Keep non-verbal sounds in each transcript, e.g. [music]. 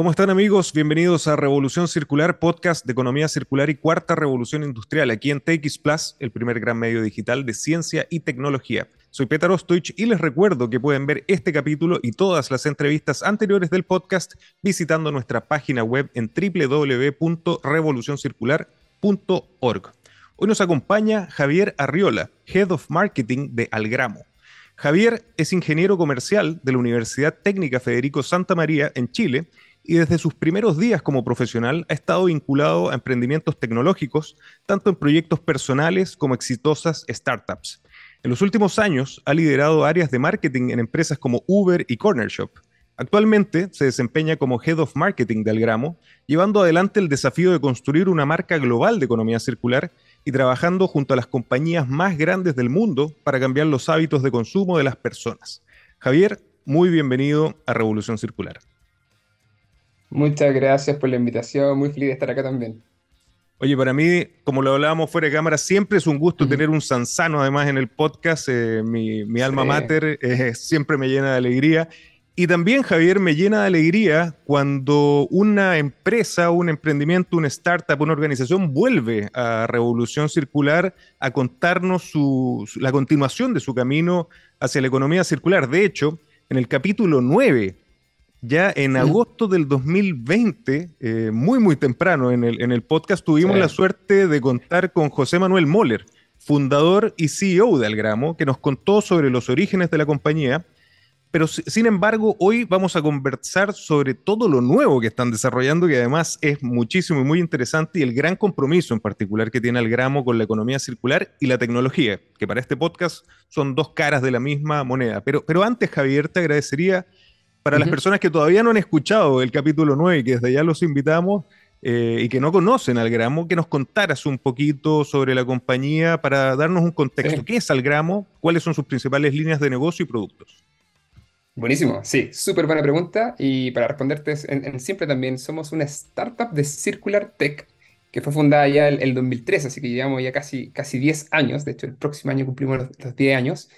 ¿Cómo están amigos? Bienvenidos a Revolución Circular, podcast de economía circular y cuarta revolución industrial aquí en TX Plus, el primer gran medio digital de ciencia y tecnología. Soy Peter Ostoich y les recuerdo que pueden ver este capítulo y todas las entrevistas anteriores del podcast visitando nuestra página web en www.revolucioncircular.org. Hoy nos acompaña Javier Arriola, Head of Marketing de Algramo. Javier es ingeniero comercial de la Universidad Técnica Federico Santa María en Chile y desde sus primeros días como profesional ha estado vinculado a emprendimientos tecnológicos, tanto en proyectos personales como exitosas startups. En los últimos años ha liderado áreas de marketing en empresas como Uber y Corner Shop. Actualmente se desempeña como Head of Marketing de Algramo, llevando adelante el desafío de construir una marca global de economía circular y trabajando junto a las compañías más grandes del mundo para cambiar los hábitos de consumo de las personas. Javier, muy bienvenido a Revolución Circular. Muchas gracias por la invitación, muy feliz de estar acá también. Oye, para mí, como lo hablábamos fuera de cámara, siempre es un gusto tener un Sanzano además en el podcast. Eh, mi, alma mater eh, siempre me llena de alegría. Y también, Javier, me llena de alegría cuando una empresa, un emprendimiento, una startup, una organización vuelve a Revolución Circular a contarnos la continuación de su camino hacia la economía circular. De hecho, en el capítulo 9 ya en agosto del 2020, eh, muy, muy temprano en el, en el podcast, tuvimos la suerte de contar con José Manuel Moller, fundador y CEO de Algramo, que nos contó sobre los orígenes de la compañía. Pero sin embargo, hoy vamos a conversar sobre todo lo nuevo que están desarrollando, que además es muchísimo y muy interesante, y el gran compromiso en particular que tiene Algramo con la economía circular y la tecnología, que para este podcast son dos caras de la misma moneda. Pero, pero antes, Javier, te agradecería para las personas que todavía no han escuchado el capítulo 9 y que desde ya los invitamos eh, y que no conocen al gramo, que nos contaras un poquito sobre la compañía para darnos un contexto. ¿Qué es al gramo? ¿Cuáles son sus principales líneas de negocio y productos? Buenísimo, sí, súper buena pregunta. Y para responderte siempre también, somos una startup de Circular Tech que fue fundada ya el, el 2003, así que llevamos ya casi, casi 10 años, de hecho el próximo año cumplimos los, 10 años,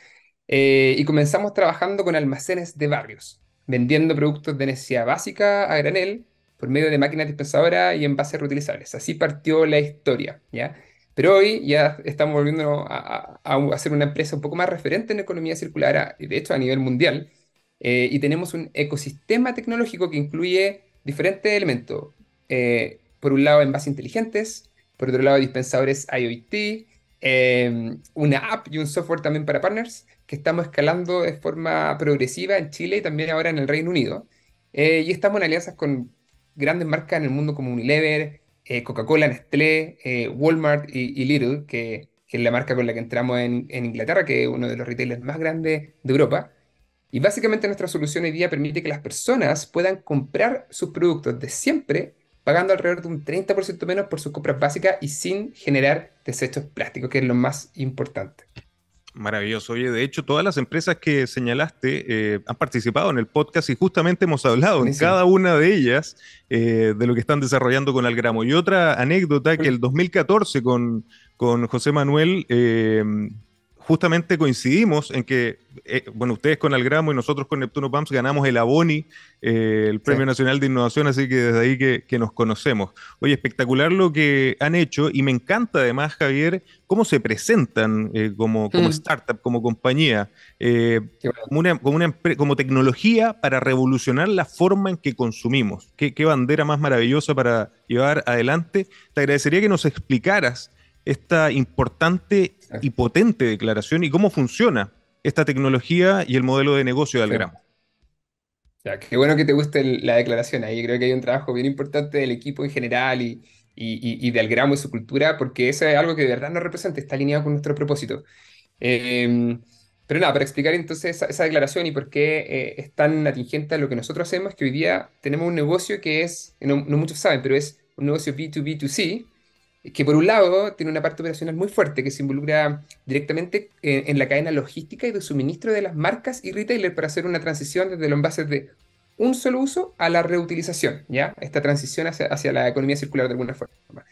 eh, y comenzamos trabajando con almacenes de barrios vendiendo productos de necesidad básica a granel por medio de máquinas dispensadoras y envases reutilizables. Así partió la historia, ¿ya? Pero hoy ya estamos volviendo a, ser una empresa un poco más referente en economía circular, de hecho a nivel mundial, eh, y tenemos un ecosistema tecnológico que incluye diferentes elementos. Eh, por un lado, envases inteligentes, por otro lado, dispensadores IoT, eh, una app y un software también para partners, estamos escalando de forma progresiva en Chile y también ahora en el Reino Unido. Eh, y estamos en alianzas con grandes marcas en el mundo como Unilever, eh, Coca-Cola, Nestlé, eh, Walmart y, y Lidl, que, es la marca con la que entramos en, en, Inglaterra, que es uno de los retailers más grandes de Europa. Y básicamente nuestra solución hoy día permite que las personas puedan comprar sus productos de siempre pagando alrededor de un 30% menos por sus compras básicas y sin generar desechos plásticos, que es lo más importante. Maravilloso. Oye, de hecho, todas las empresas que señalaste eh, han participado en el podcast y justamente hemos hablado en cada una de ellas eh, de lo que están desarrollando con Algramo. Y otra anécdota que el 2014 con, con José Manuel eh, justamente coincidimos en que, eh, bueno, ustedes con Algramo y nosotros con Neptuno Pumps ganamos el Aboni, eh, el Premio Nacional de Innovación, así que desde ahí que, nos conocemos. Oye, espectacular lo que han hecho y me encanta además, Javier, cómo se presentan eh, como, como mm. startup, como compañía, como, una, como, como, tecnología para revolucionar la forma en que consumimos. qué bandera más maravillosa para llevar adelante. Te agradecería que nos explicaras esta importante y potente declaración y cómo funciona esta tecnología y el modelo de negocio de Algramo. qué bueno que te guste la declaración ahí. Creo que hay un trabajo bien importante del equipo en general y, y, y, de Algramo y su cultura, porque eso es algo que de verdad nos representa, está alineado con nuestro propósito. Em, pero nada, para explicar entonces esa, declaración y por qué eh, es tan atingente a lo que nosotros hacemos, que hoy día tenemos un negocio que es, no, no muchos saben, pero es un negocio B2B2C, que por un lado tiene una parte operacional muy fuerte que se involucra directamente eh, en, la cadena logística y de suministro de las marcas y retailer para hacer una transición desde los envases de un solo uso a la reutilización, ¿ya? Esta transición hacia, la economía circular de alguna forma.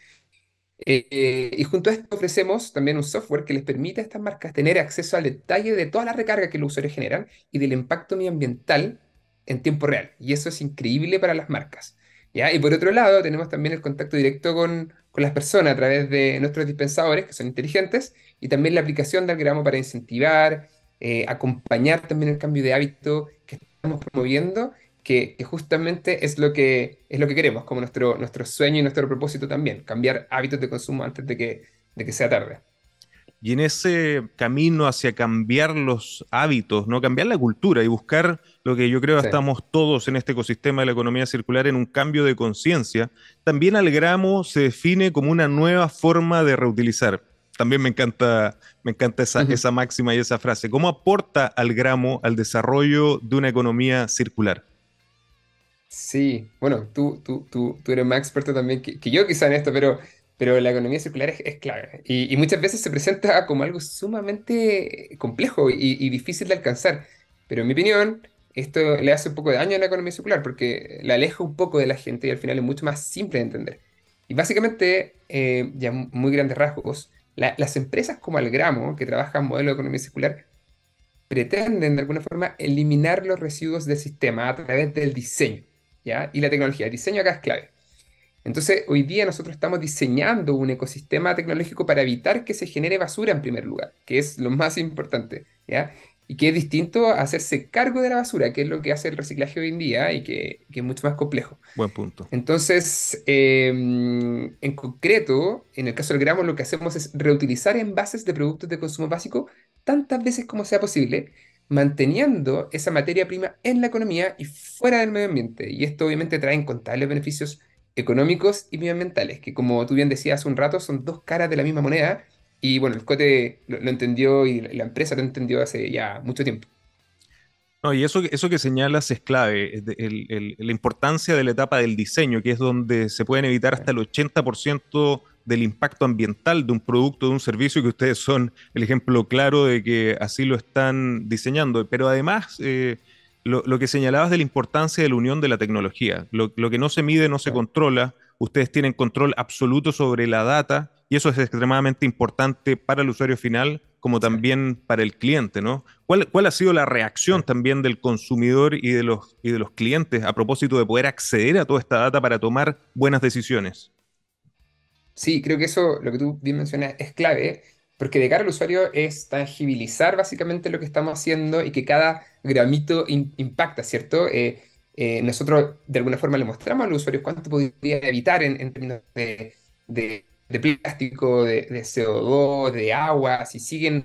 Eh, eh, y junto a esto ofrecemos también un software que les permite a estas marcas tener acceso al detalle de toda la recarga que los usuarios generan y del impacto medioambiental en tiempo real. Y eso es increíble para las marcas. ¿ya? Y por otro lado, tenemos también el contacto directo con, con las personas a través de nuestros dispensadores, que son inteligentes, y también la aplicación del gramo para incentivar, eh, acompañar también el cambio de hábito que estamos promoviendo, que, justamente es lo que, es lo que queremos, como nuestro, nuestro sueño y nuestro propósito también, cambiar hábitos de consumo antes de que, de que sea tarde. Y en ese camino hacia cambiar los hábitos, ¿no? cambiar la cultura y buscar lo que yo creo que estamos todos en este ecosistema de la economía circular en un cambio de conciencia. También al gramo se define como una nueva forma de reutilizar. También me encanta, me encanta esa, esa máxima y esa frase. ¿Cómo aporta al gramo al desarrollo de una economía circular? Sí, bueno, tú, tú, eres más experto también que, yo quizá en esto, pero, pero la economía circular es, es clave y, muchas veces se presenta como algo sumamente complejo y, difícil de alcanzar. Pero en mi opinión, esto le hace un poco de daño a la economía circular porque la aleja un poco de la gente y al final es mucho más simple de entender. Y básicamente, eh, ya muy grandes rasgos, las empresas como Algramo, que trabajan modelo de economía circular, pretenden de alguna forma eliminar los residuos del sistema a través del diseño ¿ya? y la tecnología. El diseño acá es clave. Entonces, hoy día nosotros estamos diseñando un ecosistema tecnológico para evitar que se genere basura en primer lugar, que es lo más importante, ¿ya? y que es distinto a hacerse cargo de la basura, que es lo que hace el reciclaje hoy en día y que, es mucho más complejo. Buen punto. Entonces, em, en concreto, en el caso del gramo, lo que hacemos es reutilizar envases de productos de consumo básico tantas veces como sea posible, manteniendo esa materia prima en la economía y fuera del medio ambiente. Y esto obviamente trae incontables beneficios económicos y medioambientales, que como tú bien decías hace un rato, son dos caras de la misma moneda y bueno, el Cote lo, entendió y la empresa lo entendió hace ya mucho tiempo. y eso, eso que señalas es clave, la importancia de la etapa del diseño, que es donde se pueden evitar hasta el 80% del impacto ambiental de un producto, de un servicio, que ustedes son el ejemplo claro de que así lo están diseñando. Pero además, eh, lo, lo, que señalabas de la importancia de la unión de la tecnología, lo, lo que no se mide no se controla, ustedes tienen control absoluto sobre la data y eso es extremadamente importante para el usuario final como también para el cliente, ¿no? ¿Cuál, ¿Cuál, ha sido la reacción también del consumidor y de, los, y de los clientes a propósito de poder acceder a toda esta data para tomar buenas decisiones? Sí, creo que eso, lo que tú bien mencionas, es clave, porque de cara al usuario es tangibilizar básicamente lo que estamos haciendo y que cada gramito impacta, ¿cierto? Eh, eh, nosotros de alguna forma le mostramos al usuario cuánto podría evitar en, términos de de plástico, de, CO2, de agua, si siguen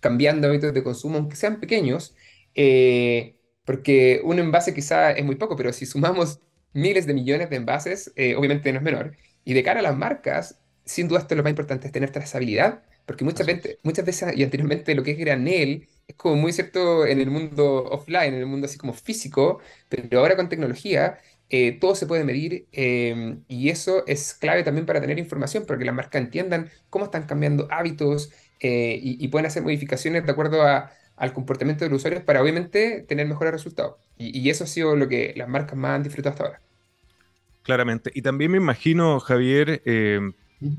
cambiando hábitos de consumo, aunque sean pequeños, eh, porque un envase quizá es muy poco, pero si sumamos miles de millones de envases, eh, obviamente no es menor. Y de cara a las marcas, sin duda esto es lo más importante, es tener trazabilidad, porque muchas veces, muchas veces y anteriormente lo que es granel es como muy cierto en el mundo offline, en el mundo así como físico, pero ahora con tecnología eh, todo se puede medir eh, y eso es clave también para tener información, para que las marcas entiendan cómo están cambiando hábitos eh, y, pueden hacer modificaciones de acuerdo al comportamiento de los usuarios para obviamente tener mejores resultados. Y, eso ha sido lo que las marcas más han disfrutado hasta ahora. Claramente. Y también me imagino, Javier,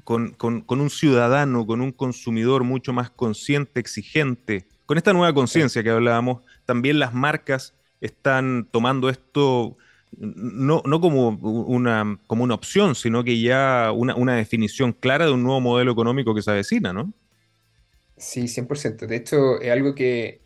con, un ciudadano, con un consumidor mucho más consciente, exigente, con esta nueva conciencia que hablábamos, también las marcas están tomando esto no, no como, una, como una opción, sino que ya una, definición clara de un nuevo modelo económico que se avecina, ¿no? Sí, 100%. De hecho, es algo que,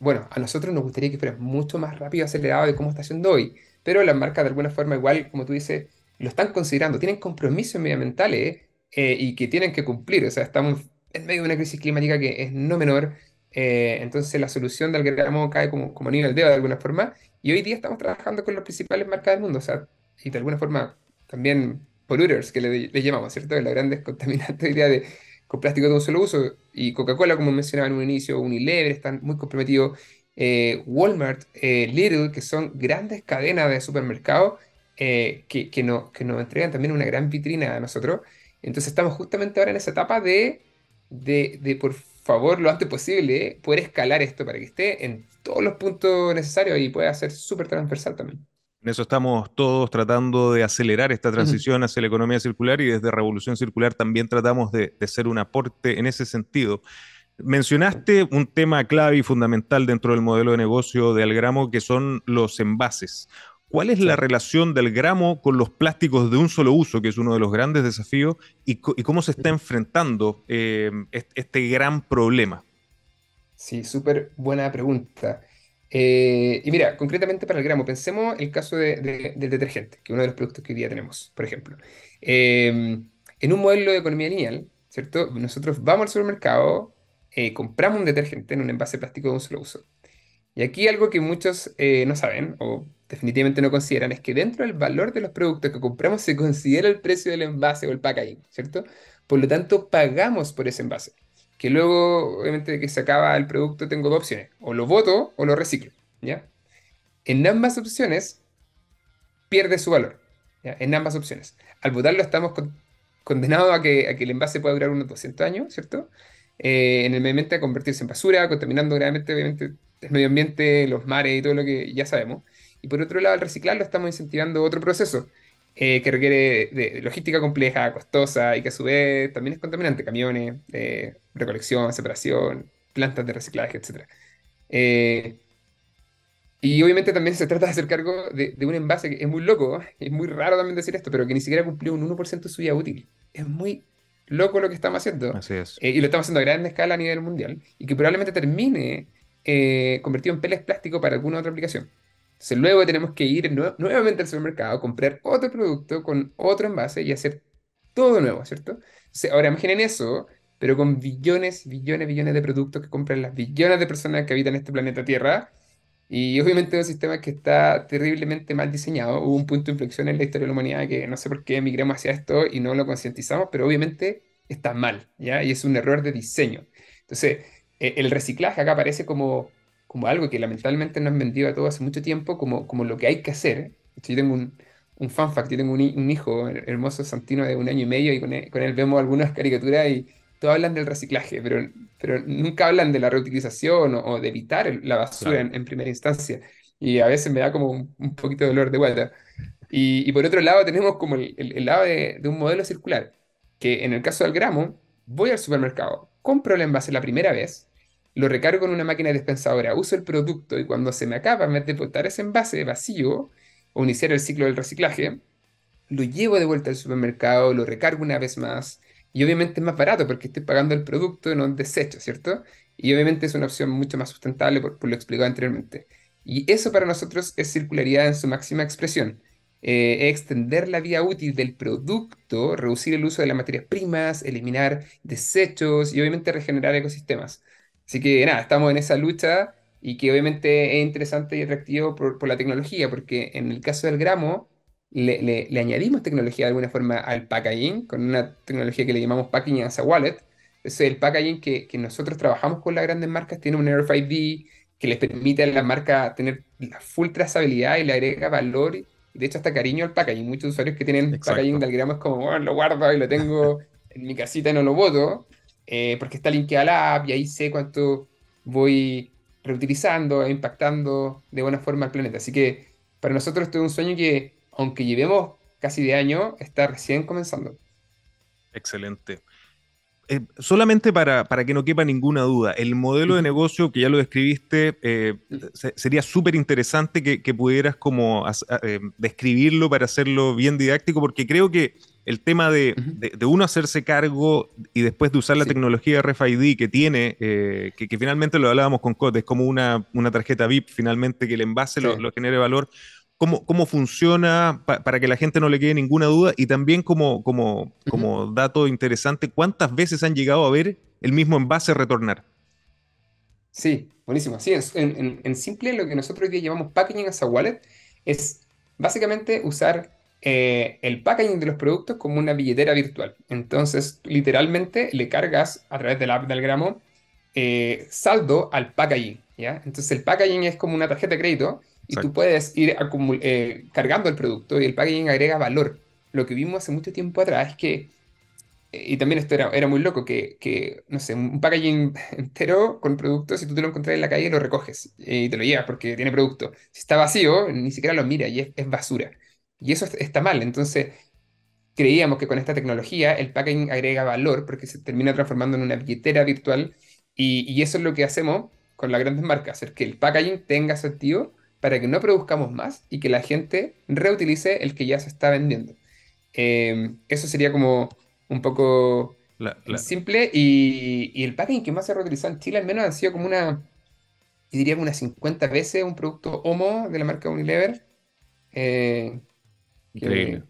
bueno, a nosotros nos gustaría que fuera mucho más rápido, acelerado de cómo está siendo hoy, pero las marcas de alguna forma igual, como tú dices, lo están considerando, tienen compromisos medioambientales eh, y que tienen que cumplir, o sea, estamos en medio de una crisis climática que es no menor, eh, entonces la solución del gramo cae como, como el dedo de alguna forma y hoy día estamos trabajando con las principales marcas del mundo, o sea, y de alguna forma también polluters, que le, llamamos, ¿cierto? De las grandes [laughs] contaminantes idea de, con plástico de un solo uso. Y Coca-Cola, como mencionaba en un inicio, Unilever están muy comprometidos, eh, Walmart, eh, Lidl, que son grandes cadenas de supermercados eh, que, que, no, que nos entregan también una gran vitrina a nosotros. Entonces estamos justamente ahora en esa etapa de, de, de por favor, lo antes posible, poder escalar esto para que esté en todos los puntos necesarios y puede ser súper transversal también. En eso estamos todos tratando de acelerar esta transición hacia la economía circular y desde Revolución Circular también tratamos de, ser un aporte en ese sentido. Mencionaste un tema clave y fundamental dentro del modelo de negocio de Algramo que son los envases. ¿Cuál es la relación del gramo con los plásticos de un solo uso, que es uno de los grandes desafíos, y, cómo se está enfrentando eh, este gran problema? Sí, súper buena pregunta. Eh, y mira, concretamente para el gramo, pensemos el caso del detergente, que es uno de los productos que hoy día tenemos, por ejemplo. Eh, en un modelo de economía lineal, ¿cierto? Nosotros vamos al supermercado, eh, compramos un detergente en un envase plástico de un solo uso. Y aquí algo que muchos no saben o definitivamente no consideran es que dentro del valor de los productos que compramos se considera el precio del envase o el packaging, ¿cierto? Por lo tanto, pagamos por ese envase que luego, obviamente, que se acaba el producto, tengo dos opciones, o lo voto o lo reciclo, ¿ya? En ambas opciones pierde su valor, En ambas opciones. Al votarlo estamos condenados a que, el envase pueda durar unos 200 años, ¿cierto? Eh, en el medio ambiente a convertirse en basura, contaminando gravemente, obviamente, el medio ambiente, los mares y todo lo que ya sabemos. Y por otro lado, al reciclarlo estamos incentivando otro proceso, eh, que requiere de logística compleja, costosa y que a su vez también es contaminante, camiones, eh, recolección, separación, plantas de reciclaje, etc. Eh, y obviamente también se trata de hacer cargo de, un envase que es muy loco, es muy raro también decir esto, pero que ni siquiera cumplió un 1% de su vida útil. Es muy loco lo que estamos haciendo. y lo estamos haciendo a gran escala a nivel mundial y que probablemente termine convertido en peles plástico para alguna otra aplicación. Entonces luego tenemos que ir nuevamente al supermercado, comprar otro producto con otro envase y hacer todo nuevo, ¿cierto? Entonces, ahora imaginen eso, pero con billones, billones, billones de productos que compran las billones de personas que habitan este planeta Tierra. Y obviamente es un sistema que está terriblemente mal diseñado. Hubo un punto de inflexión en la historia de la humanidad que no sé por qué emigramos hacia esto y no lo concientizamos, pero obviamente está mal, ¿ya? Y es un error de diseño. Entonces, eh, el reciclaje acá aparece como como algo que lamentablemente no han vendido a todos hace mucho tiempo, como, como lo que hay que hacer. Yo tengo un, un fan yo tengo un, hijo hermoso santino de un año y medio y e, con él, vemos algunas caricaturas y todos hablan del reciclaje, pero, pero nunca hablan de la reutilización o, de evitar la basura en, primera instancia. Y a veces me da como un, poquito de dolor de vuelta. Y, por otro lado tenemos como el, lado de un modelo circular, que en el caso del gramo, voy al supermercado, compro el envase la primera vez, lo recargo en una máquina dispensadora, uso el producto y cuando se me acaba, me de botar ese envase vacío o iniciar el ciclo del reciclaje, lo llevo de vuelta al supermercado, lo recargo una vez más y obviamente es más barato porque estoy pagando el producto, no un desecho, ¿cierto? Y obviamente es una opción mucho más sustentable por, lo explicado anteriormente. Y eso para nosotros es circularidad en su máxima expresión. Eh, extender la vía útil del producto, reducir el uso de las materias primas, eliminar desechos y obviamente regenerar ecosistemas. Así que nada, estamos en esa lucha y que obviamente es interesante y atractivo por, la tecnología, porque en el caso del gramo, le, añadimos tecnología de alguna forma al packaging, con una tecnología que le llamamos packaging as a wallet. Entonces, el packaging que, nosotros trabajamos con las grandes marcas tiene un RFID que les permite a la marca tener la full trazabilidad y le agrega valor y de hecho hasta cariño al packaging. Muchos usuarios que tienen packaging del gramo es como, bueno, lo guardo y lo tengo en mi casita y no lo voto. Eh, porque está linkeada la app y ahí sé cuánto voy reutilizando e impactando de buena forma al planeta. Así que para nosotros esto es un sueño que, aunque llevemos casi de año, está recién comenzando. Excelente. Eh, solamente para, para, que no quepa ninguna duda, el modelo de negocio que ya lo describiste, eh, sería súper interesante que, pudieras como describirlo para hacerlo bien didáctico, porque creo que el tema de, uno hacerse cargo y después de usar la tecnología tecnología RFID que tiene, eh, que, finalmente lo hablábamos con Cote, es como una, tarjeta VIP finalmente que el envase lo, genere valor. ¿Cómo, cómo funciona para que la gente no le quede ninguna duda? Y también como, como, dato interesante, ¿cuántas veces han llegado a ver el mismo envase retornar? Sí, buenísimo. Sí, es, en, simple lo que nosotros día llevamos packaging as a wallet es básicamente usar eh, el packaging de los productos como una billetera virtual. Entonces, literalmente le cargas a través de la app del gramo eh, saldo al packaging. ¿ya? Entonces, el packaging es como una tarjeta de crédito y tú puedes ir eh, cargando el producto y el packaging agrega valor. Lo que vimos hace mucho tiempo atrás es que, y también esto era, muy loco, que, no sé, un packaging [laughs] entero con productos, si tú te lo encontrás en la calle, lo recoges y te lo llevas porque tiene producto. Si está vacío, ni siquiera lo mira y es basura. Y eso está mal. Entonces, creíamos que con esta tecnología el packaging agrega valor porque se termina transformando en una billetera virtual y, eso es lo que hacemos con las grandes marcas, hacer que el packaging tenga sentido para que no produzcamos más y que la gente reutilice el que ya se está vendiendo. Em, eso sería como un poco simple y, el packaging que más se ha reutilizado en Chile al menos ha sido como una, diría como unas 50 veces un producto Homo de la marca Unilever. Eh, Increíble.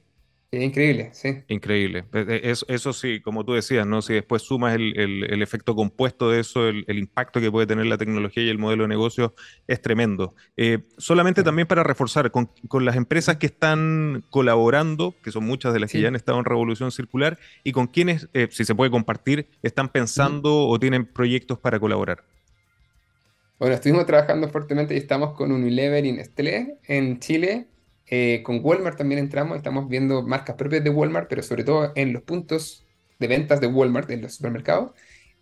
increíble, sí. Increíble. E, e, eso, eso, sí, como tú decías, ¿no? Si después sumas el, efecto compuesto de eso, el, impacto que puede tener la tecnología y el modelo de negocio es tremendo. Eh, solamente también para reforzar, con, las empresas que están colaborando, que son muchas de las que ya han estado en Revolución Circular, y con quienes, eh, si se puede compartir, están pensando o tienen proyectos para colaborar. Bueno, estuvimos trabajando fuertemente y estamos con Unilever y Nestlé en Chile eh, con Walmart también entramos, estamos viendo marcas propias de Walmart, pero sobre todo en los puntos de ventas de Walmart, en los supermercados.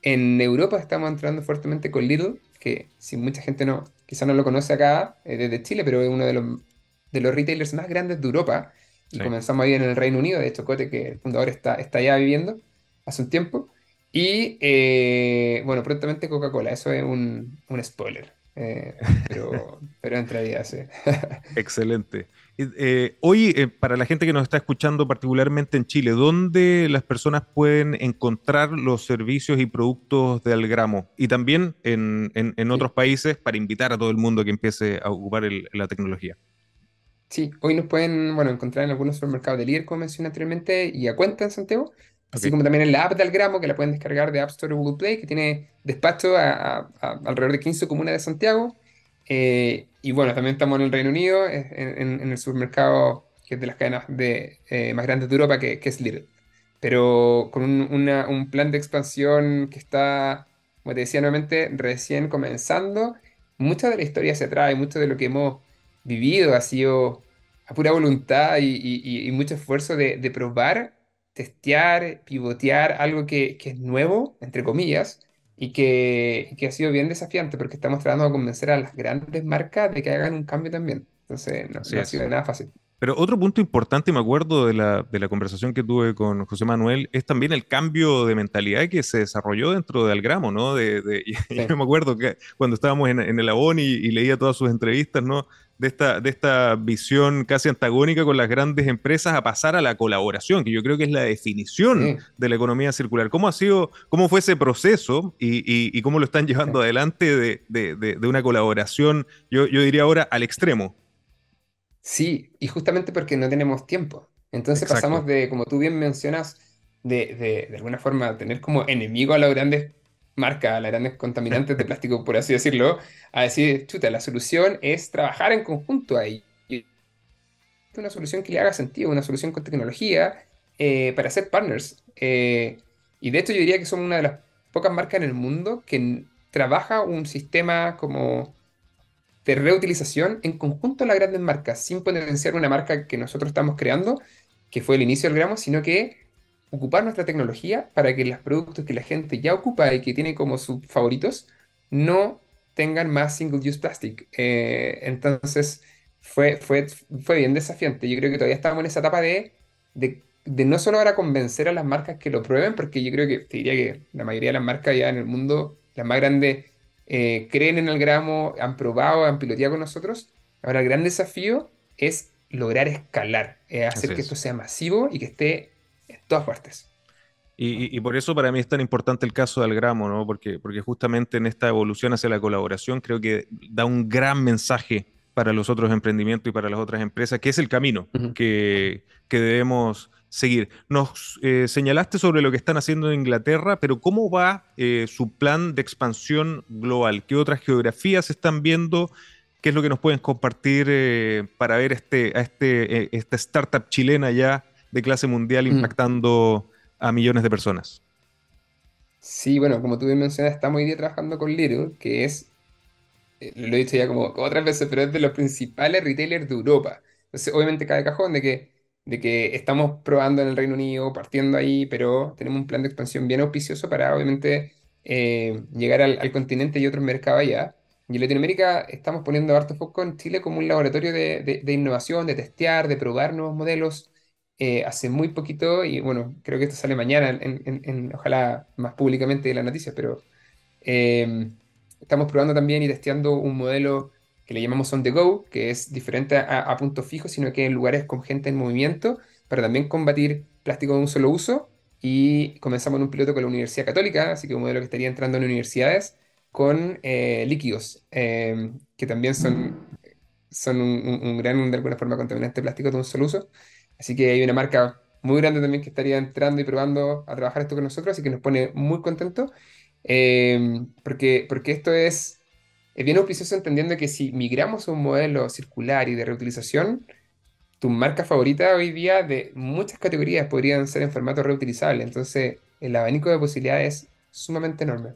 En Europa estamos entrando fuertemente con Lidl, que si mucha gente no, quizá no lo conoce acá eh, desde Chile, pero es uno de los, de los retailers más grandes de Europa. Y comenzamos ahí en el Reino Unido, de hecho Cote, que el fundador está, está ya viviendo hace un tiempo. Y eh, bueno, prontamente Coca-Cola, eso es un, spoiler, pero, [laughs] pero entraría, Excelente hoy, eh, eh, eh, para la gente que nos está escuchando, particularmente en Chile, ¿dónde las personas pueden encontrar los servicios y productos de Algramo? Y también en, otros países para invitar a todo el mundo que empiece a ocupar la tecnología. Sí, hoy nos pueden bueno, encontrar en algunos supermercados de líder, como mencioné anteriormente, y a cuenta en Santiago, así como también en la app de Algramo, que la pueden descargar de App Store o Google Play, que tiene despacho alrededor de 15 comunas de Santiago eh, y bueno, también estamos en el Reino Unido, en, el supermercado que es de las cadenas de, eh, más grandes de Europa, que, es Lidl. Pero con un, plan de expansión que está, como te decía nuevamente, recién comenzando. Mucha de la historia se trae, mucho de lo que hemos vivido ha sido a pura voluntad y, mucho esfuerzo de, probar, testear, pivotear algo que, que es nuevo, entre comillas, y que, que ha sido bien desafiante porque estamos tratando de convencer a las grandes marcas de que hagan un cambio también. Entonces, no, ha sido nada fácil. Pero otro punto importante, me acuerdo de la, de la, conversación que tuve con José Manuel, es también el cambio de mentalidad que se desarrolló dentro de Algramo, ¿no? De, [laughs] Yo me acuerdo que cuando estábamos en, en el aboni y, leía todas sus entrevistas, ¿no? de esta, de esta visión casi antagónica con las grandes empresas a pasar a la colaboración, que yo creo que es la definición de la economía circular. ¿Cómo ha sido, cómo fue ese proceso y, cómo lo están llevando adelante de, una colaboración, yo, yo diría ahora, al extremo? Sí, y justamente porque no tenemos tiempo. Entonces pasamos de, como tú bien mencionas, de, de, alguna forma tener como enemigo a los grandes Marca, las grandes contaminantes de plástico, por así decirlo, a decir, chuta, la solución es trabajar en conjunto ahí. Una solución que le haga sentido, una solución con tecnología eh, para ser partners. Eh, y de hecho yo diría que son una de las pocas marcas en el mundo que trabaja un sistema como de reutilización en conjunto a las grandes marcas, sin potenciar una marca que nosotros estamos creando, que fue el inicio del gramo, sino que ocupar nuestra tecnología para que los productos que la gente ya ocupa y que tiene como sus favoritos no tengan más single use plastic. Eh, entonces fue, fue, fue bien desafiante. Yo creo que todavía estamos en esa etapa de, de, no solo ahora convencer a las marcas que lo prueben, porque yo creo que te diría que la mayoría de las marcas ya en el mundo, las más grandes, eh, creen en el gramo, han probado, han piloteado con nosotros. Ahora el gran desafío es lograr escalar, eh, hacer que esto sea masivo y que esté todas partes. Y, por eso para mí es tan importante el caso de Algramo, Porque, porque justamente en esta evolución hacia la colaboración creo que da un gran mensaje para los otros emprendimientos y para las otras empresas, que es el camino que, debemos seguir. Nos eh, señalaste sobre lo que están haciendo en Inglaterra, pero ¿cómo va eh, su plan de expansión global? ¿Qué otras geografías están viendo? ¿Qué es lo que nos pueden compartir eh, para ver este, a este, esta startup chilena ya de clase mundial mm. impactando a millones de personas. Sí, bueno, como tú bien mencionas, estamos hoy día trabajando con Little, que es, eh, lo he dicho ya como otras veces, pero es de los principales retailers de Europa. Entonces, obviamente cae cajón de que, de que estamos probando en el Reino Unido, partiendo ahí, pero tenemos un plan de expansión bien auspicioso para, obviamente, eh, llegar al, continente y otros mercados allá. Y en Latinoamérica estamos poniendo harto foco en Chile como un laboratorio de, de innovación, de testear, de probar nuevos modelos, eh, hace muy poquito, y bueno, creo que esto sale mañana, en, ojalá más públicamente en las noticias, pero eh, estamos probando también y testeando un modelo que le llamamos on the go, que es diferente a, puntos fijos, sino que en lugares con gente en movimiento, para también combatir plástico de un solo uso. Y comenzamos en un piloto con la Universidad Católica, así que un modelo que estaría entrando en universidades, con eh, líquidos, que también son, son un, un gran, de alguna forma, contaminante plástico de un solo uso. Así que hay una marca muy grande también que estaría entrando y probando a trabajar esto con nosotros, así que nos pone muy contentos, em, porque, porque esto es, bien auspicioso entendiendo que si migramos a un modelo circular y de reutilización, tu marca favorita hoy día de muchas categorías podrían ser en formato reutilizable, entonces el abanico de posibilidades es sumamente enorme.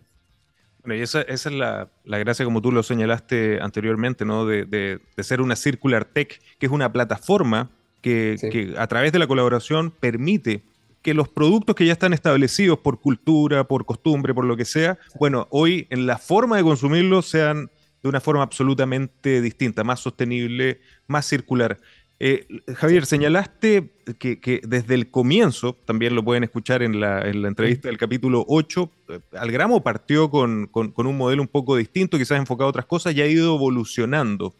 Bueno, y esa, es la, gracia, como tú lo señalaste anteriormente, ¿no? De, de ser una circular tech, que es una plataforma que, a través de la colaboración permite que los productos que ya están establecidos por cultura, por costumbre, por lo que sea, bueno, hoy en la forma de consumirlos sean de una forma absolutamente distinta, más sostenible, más circular. Eh, Javier, señalaste que, desde el comienzo, también lo pueden escuchar en la, entrevista del capítulo 8, eh, Algramo partió con, un modelo un poco distinto, quizás enfocado a otras cosas, y ha ido evolucionando.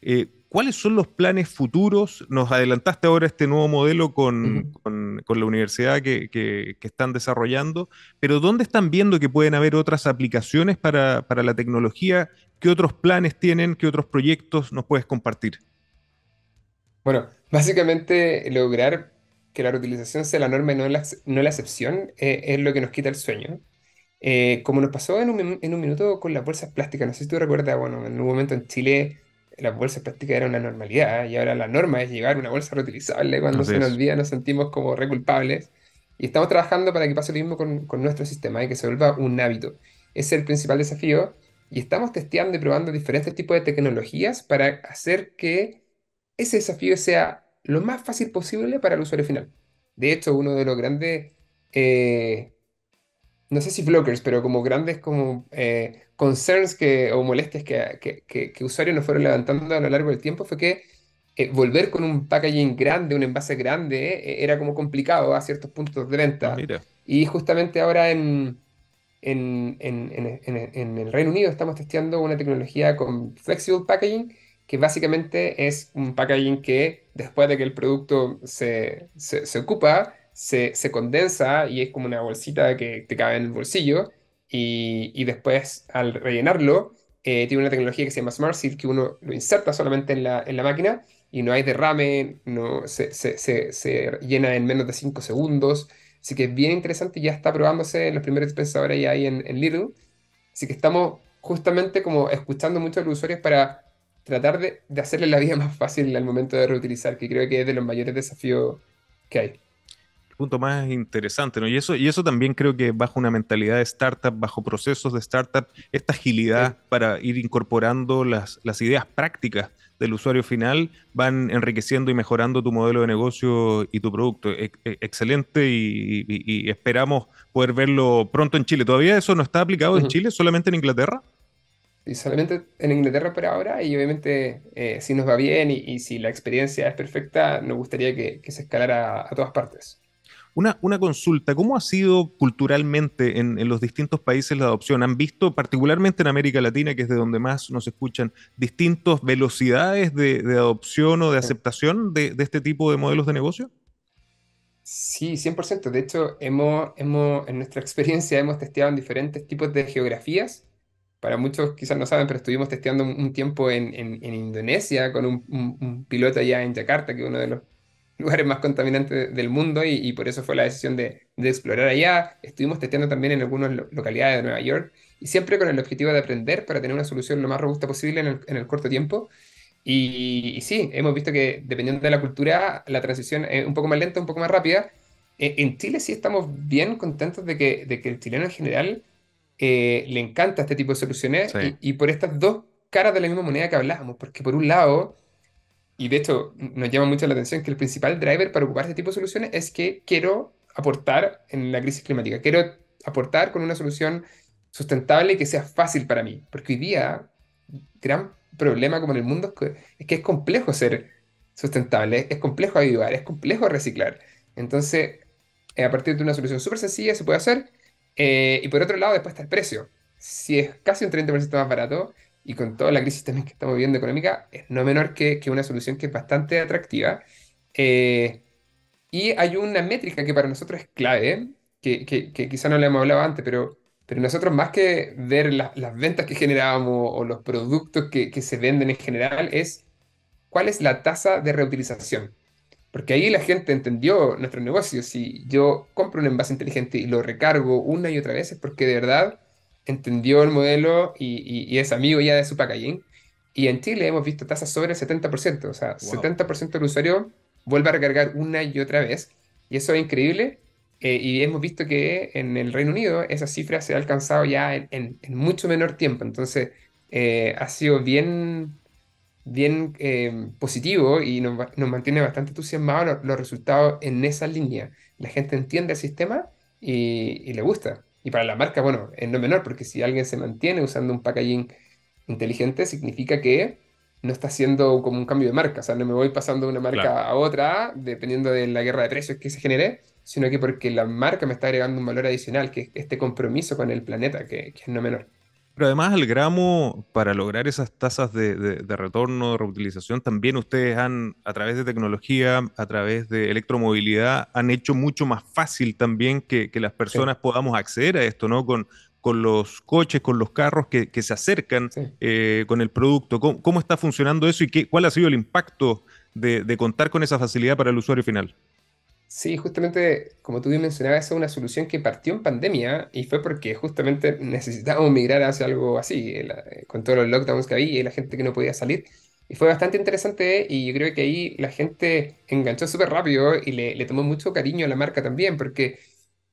Eh, ¿Cuáles son los planes futuros? Nos adelantaste ahora este nuevo modelo con, la universidad que, están desarrollando, pero ¿dónde están viendo que pueden haber otras aplicaciones para, la tecnología? ¿Qué otros planes tienen? ¿Qué otros proyectos nos puedes compartir? Bueno, básicamente lograr que la reutilización sea la norma y no la, no la excepción eh, es lo que nos quita el sueño. Eh, como nos pasó en un, en un, minuto con las bolsas plásticas, no sé si tú recuerdas, bueno, en un momento en Chile las bolsas plásticas eran una normalidad ¿eh? y ahora la norma es llevar una bolsa reutilizable. Cuando se nos olvida nos sentimos como reculpables y estamos trabajando para que pase lo mismo con, nuestro sistema y ¿eh? que se vuelva un hábito. Ese es el principal desafío y estamos testeando y probando diferentes tipos de tecnologías para hacer que ese desafío sea lo más fácil posible para el usuario final. De hecho, uno de los grandes, eh, no sé si blockers, pero como grandes como concerns que, o molestias que, que, usuarios nos fueron levantando a lo largo del tiempo fue que eh, volver con un packaging grande, un envase grande, eh, era como complicado a ciertos puntos de venta. Ah, y justamente ahora en, en, en, en, el Reino Unido estamos testeando una tecnología con flexible packaging, que básicamente es un packaging que después de que el producto se, se, ocupa, se, se, condensa y es como una bolsita que te cabe en el bolsillo y, después al rellenarlo, eh, tiene una tecnología que se llama Smart que uno lo inserta solamente en la, en la máquina y no hay derrame, no, se, se, se, llena en menos de 5 segundos. Así que es bien interesante, ya está probándose en los primeros dispensadores ya hay en, en Lidl. Así que estamos justamente como escuchando mucho a los usuarios para tratar de, de hacerle la vida [laughs] más fácil al momento de reutilizar, que creo que es de los mayores desafíos que hay punto más interesante, ¿no? Y eso, y eso también creo que bajo una mentalidad de startup, bajo procesos de startup, esta agilidad para ir incorporando las, las ideas prácticas del usuario final van enriqueciendo y mejorando tu modelo de negocio y tu producto. E, e, excelente y, esperamos poder verlo pronto en Chile. ¿Todavía eso no está aplicado en Chile, solamente en Inglaterra? Y solamente en Inglaterra por ahora y obviamente eh, si nos va bien y, si la experiencia es perfecta, nos gustaría que, se escalara a todas partes. Una, consulta, ¿cómo ha sido culturalmente en, los distintos países la adopción? ¿Han visto, particularmente en América Latina, que es de donde más nos escuchan, distintas velocidades de, adopción o de aceptación de, este tipo de modelos de negocio? Sí, 100%. De hecho, hemos, hemos, en nuestra experiencia hemos testeado en diferentes tipos de geografías para muchos quizás no saben, pero estuvimos testeando un, tiempo en, Indonesia con un, piloto allá en Yakarta, que es uno de los lugares más contaminantes del mundo y, por eso fue la decisión de, explorar allá. Estuvimos testeando también en algunas localidades de Nueva York y siempre con el objetivo de aprender para tener una solución lo más robusta posible en el, corto tiempo. Y, sí, hemos visto que dependiendo de la cultura, la transición es un poco más lenta, un poco más rápida. E, en Chile sí estamos bien contentos de que, de que el chileno en general eh, le encanta este tipo de soluciones y, y por estas dos caras de la misma moneda que hablábamos, porque por un lado y de hecho nos llama mucho la atención que el principal driver para ocupar este tipo de soluciones es que quiero aportar en la crisis climática, quiero aportar con una solución sustentable que sea fácil para mí, porque hoy día gran problema como en el mundo es que es, complejo ser sustentable, es, complejo ayudar, es complejo reciclar. Entonces, eh, a partir de una solución súper sencilla se puede hacer. Eh, y por otro lado, después está el precio. Si es casi un 30% más barato, y con toda la crisis también que estamos viviendo económica, es no menor que, que una solución que es bastante atractiva. Eh, y hay una métrica que para nosotros es clave, que, que, quizá no le hemos hablado antes, pero, pero nosotros más que ver las ventas que generamos o los productos que, que se venden en general, es cuál es la tasa de reutilización. Porque ahí la gente entendió nuestro negocio. Si yo compro un envase inteligente y lo recargo una y otra vez, es porque de verdad entendió el modelo y, es amigo ya de su packaging. Y en Chile hemos visto tasas sobre el 70%, o sea, 70% del usuario vuelve a recargar una y otra vez. Y eso es increíble. Eh, y hemos visto que en el Reino Unido esa cifra se ha alcanzado ya en, mucho menor tiempo. Entonces, eh, ha sido bien, bien eh, positivo y nos, mantiene bastante entusiasmados los, resultados en esa línea. La gente entiende el sistema y le gusta. Y para la marca, bueno, es no menor, porque si alguien se mantiene usando un packaging inteligente, significa que no está haciendo como un cambio de marca, o sea, no me voy pasando de una marca a otra dependiendo de la guerra de precios que se genere, sino que porque la marca me está agregando un valor adicional, que es este compromiso con el planeta, que, que es no menor. Pero además el gramo, para lograr esas tasas de, de, retorno, de reutilización, también ustedes han, a través de tecnología, a través de electromovilidad, han hecho mucho más fácil también que, las personas podamos acceder a esto, ¿no? Con, con los coches, con los carros que, que se acercan eh, con el producto. ¿Cómo, ¿Cómo, está funcionando eso y qué, cuál ha sido el impacto de, de contar con esa facilidad para el usuario final? Sí, justamente, como tú bien mencionabas, es una solución que partió en pandemia y fue porque justamente [laughs] necesitábamos migrar hacia algo así, eh, eh, con todos los lockdowns que había y la gente que no podía salir. Y fue bastante interesante y yo creo que ahí la gente enganchó súper rápido y le, tomó mucho cariño a la marca también, porque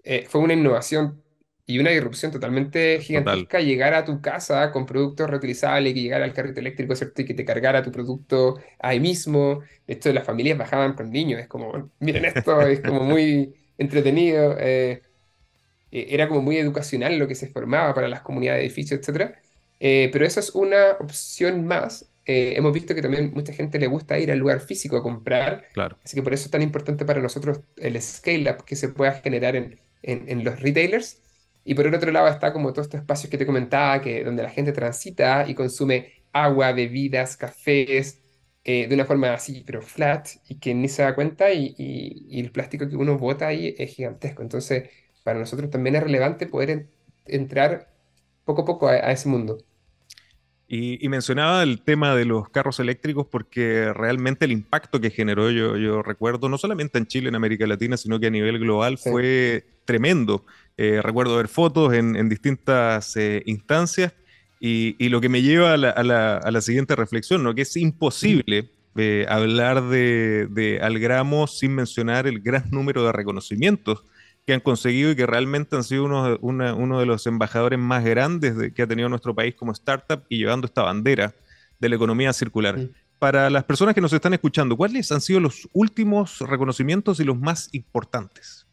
eh, fue una innovación y una irrupción totalmente gigantesca llegar a tu casa con productos reutilizables, que llegar al carrito eléctrico, ¿cierto? Y que te cargara tu producto ahí mismo. De hecho, las familias bajaban con niños, es como, miren esto, es como [laughs] muy entretenido. Eh, eh, era como muy educacional lo que se formaba para las comunidades de edificios, etc. Eh, pero esa es una opción más. hemos visto que también mucha gente le gusta ir al lugar físico a comprar. Así que por eso es tan importante para nosotros el scale-up que se pueda generar en, en, en los retailers y por el otro lado está como todos estos espacios que te comentaba, que, donde la gente transita y consume agua, bebidas, cafés, eh, de una forma así, pero flat, y que ni se da cuenta y, el plástico que uno bota ahí es gigantesco. Entonces, para nosotros también es relevante poder entrar poco a poco a ese mundo. Y, mencionaba el tema de los carros eléctricos porque realmente el impacto que generó, yo, recuerdo, no solamente en Chile, en América Latina, sino que a nivel global fue tremendo. Eh, recuerdo ver fotos en, distintas eh, instancias y, lo que me lleva a la, siguiente reflexión, ¿no? que es imposible eh, hablar de, de Algramo sin mencionar el gran número de reconocimientos que han conseguido y que realmente han sido uno, de los embajadores más grandes que ha tenido nuestro país como startup y llevando esta bandera de la economía circular. Para las personas que nos están escuchando, ¿cuáles han sido los últimos reconocimientos y los más importantes?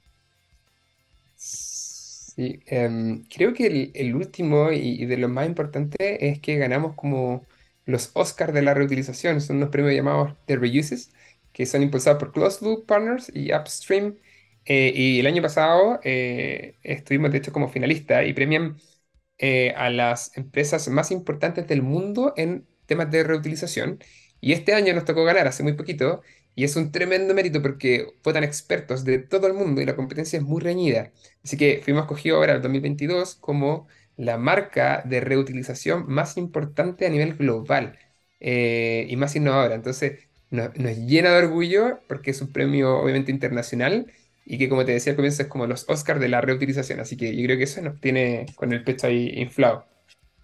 Sí, em, creo que el, último y, de los más importantes es que ganamos como los Oscars de la reutilización, son los premios llamados The Reuses, que son impulsados por Closed Loop Partners y Upstream eh, y el año pasado eh, estuvimos, de hecho, como finalista y premian eh, a las empresas más importantes del mundo en temas de reutilización. Y este año nos tocó ganar hace muy poquito y es un tremendo mérito porque votan expertos de todo el mundo y la competencia es muy reñida. Así que fuimos cogidos ahora en 2022 como la marca de reutilización más importante a nivel global y más innovadora. Entonces nos llena de orgullo porque es un premio obviamente internacional y que como te decía al comienzo es como los Oscars de la reutilización, así que yo creo que eso nos tiene con el pecho ahí inflado.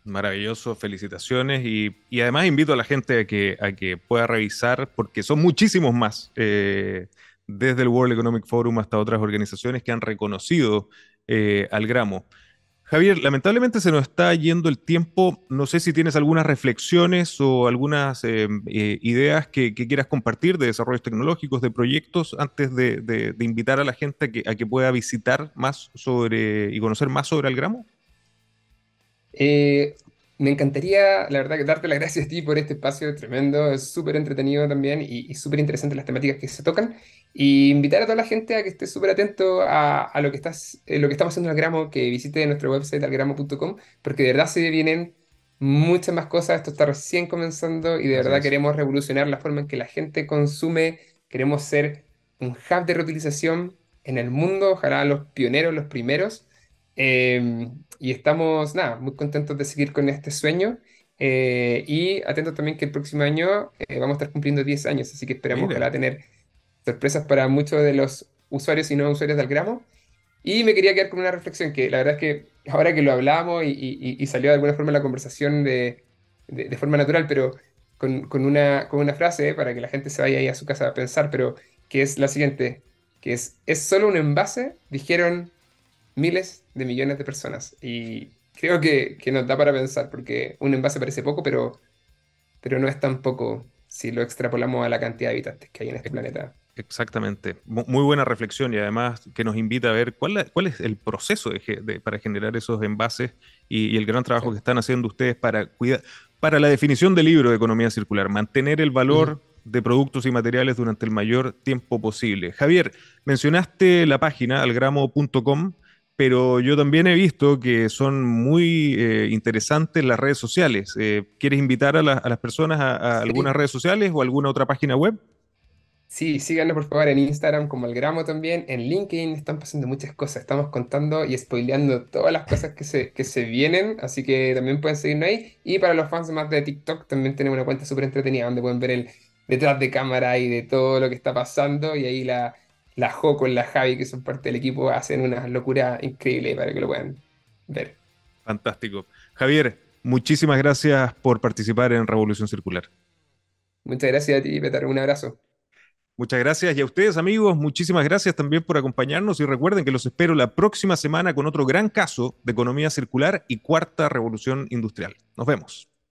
Maravilloso, felicitaciones y, además invito a la gente a que, a que pueda revisar porque son muchísimos más, eh, desde el World Economic Forum hasta otras organizaciones que han reconocido eh, al gramo. Javier, lamentablemente se nos está yendo el tiempo. No sé si tienes algunas reflexiones o algunas eh, eh, ideas que, quieras compartir de desarrollos tecnológicos, de proyectos, antes de, invitar a la gente a que, pueda visitar más sobre y conocer más sobre Algramo. Gramo. Eh, me encantaría, la verdad, que darte las gracias a ti por este espacio tremendo. Es súper entretenido también y, y súper interesante las temáticas que se tocan. Y invitar a toda la gente a que esté súper atento a, lo, que estás, eh, lo que estamos haciendo en Algramo, que visite nuestro website algramo.com, porque de verdad se vienen muchas más cosas. Esto está recién comenzando y de verdad queremos revolucionar la forma en que la gente consume. Queremos ser un hub de reutilización en el mundo, ojalá los pioneros, los primeros. Em, y estamos, nada, muy contentos de seguir con este sueño. Eh, y atentos también que el próximo año eh, vamos a estar cumpliendo 10 años, así que esperamos poder ojalá tener sorpresas para muchos de los usuarios y no usuarios del gramo. Y me quería quedar con una reflexión que la verdad es que ahora que lo hablamos y, salió de alguna forma la conversación de, de, forma natural, pero con, con, una, con una frase para que la gente se vaya a su casa a pensar, pero que es la siguiente, que es, es solo un envase, dijeron miles de millones de personas. Y creo que, que nos da para pensar, porque un envase parece poco, pero, pero no es tan poco si lo extrapolamos a la cantidad de habitantes que hay en este planeta. Exactamente. Muy buena reflexión y además que nos invita a ver cuál, es el proceso para generar esos envases y, el gran trabajo que están haciendo ustedes para cuidar, para la definición del libro de economía circular, mantener el valor de productos y materiales durante el mayor tiempo posible. Javier, mencionaste la página algramo.com, pero yo también he visto que son muy eh, interesantes las redes sociales. Eh, ¿Quieres invitar a, las personas a, algunas redes sociales o alguna otra página web? Sí, síganos por favor en Instagram como El Gramo también. En LinkedIn están pasando muchas cosas. Estamos contando y spoileando todas las cosas que se, que se vienen. Así que también pueden seguirnos ahí. Y para los fans más de TikTok también tenemos una cuenta súper entretenida donde pueden ver el detrás de cámara y de todo lo que está pasando. Y ahí la, la y con la Javi, que son parte del equipo, hacen una locura increíble para que lo puedan ver. Fantástico. Javier, muchísimas gracias por participar en Revolución Circular. Muchas gracias a ti, Petar. Un abrazo. Muchas gracias. Y a ustedes, amigos, muchísimas gracias también por acompañarnos. Y recuerden que los espero la próxima semana con otro gran caso de economía circular y cuarta revolución industrial. Nos vemos.